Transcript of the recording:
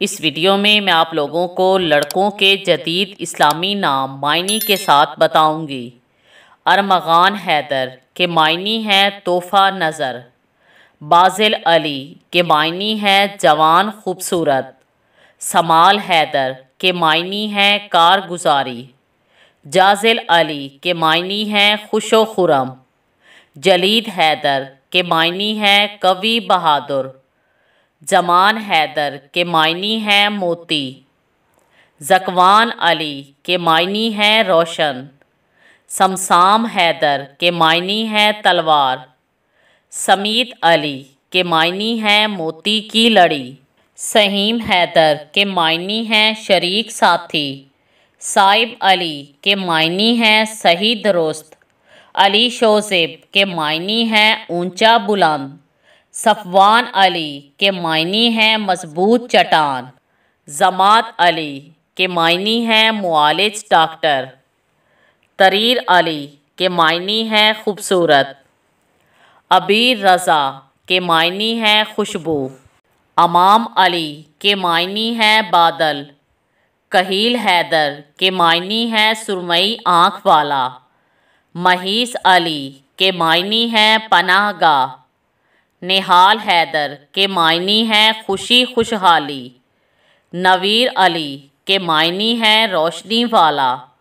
इस वीडियो में मैं आप लोगों को लड़कों के जदीद इस्लामी नाम मायनी के साथ बताऊंगी अरमगान हैदर के मायनी है तोहफा नज़र बाजिल अली के मायनी है जवान खूबसूरत समाल हैदर के मायनी है कारगुजारी जाजिल अली के मायनी है खुशो खुरम जलीद हैदर के मायनी है कवि बहादुर जमान हैदर के मायनी हैं मोती जकवान अली के मायनी हैं रोशन समसाम हैदर के मायनी हैं तलवार समीत अली के मायनी हैं मोती की लड़ी सहीम हैदर के मायनी हैं शरीक साथी साइब अली के मायनी हैं सही दरुस्त अली शोजेब के मायनी हैं ऊंचा बुलंद सफवान अली के मायनी हैं मजबूत चटान जमात अली के मायनी हैं मालिज डॉक्टर तरीर अली के मायनी हैं खूबसूरत अबीर रज़ा के मायनी हैं खुशबू अमाम अली के मायनी हैं बादल कहील हैदर के मायनी हैं सुरमई आँख वाला महीस अली के मायनी हैं गाह निहाल हैदर के मायनी हैं खुशी खुशहाली नवीर अली के मायनी हैं रोशनी वाला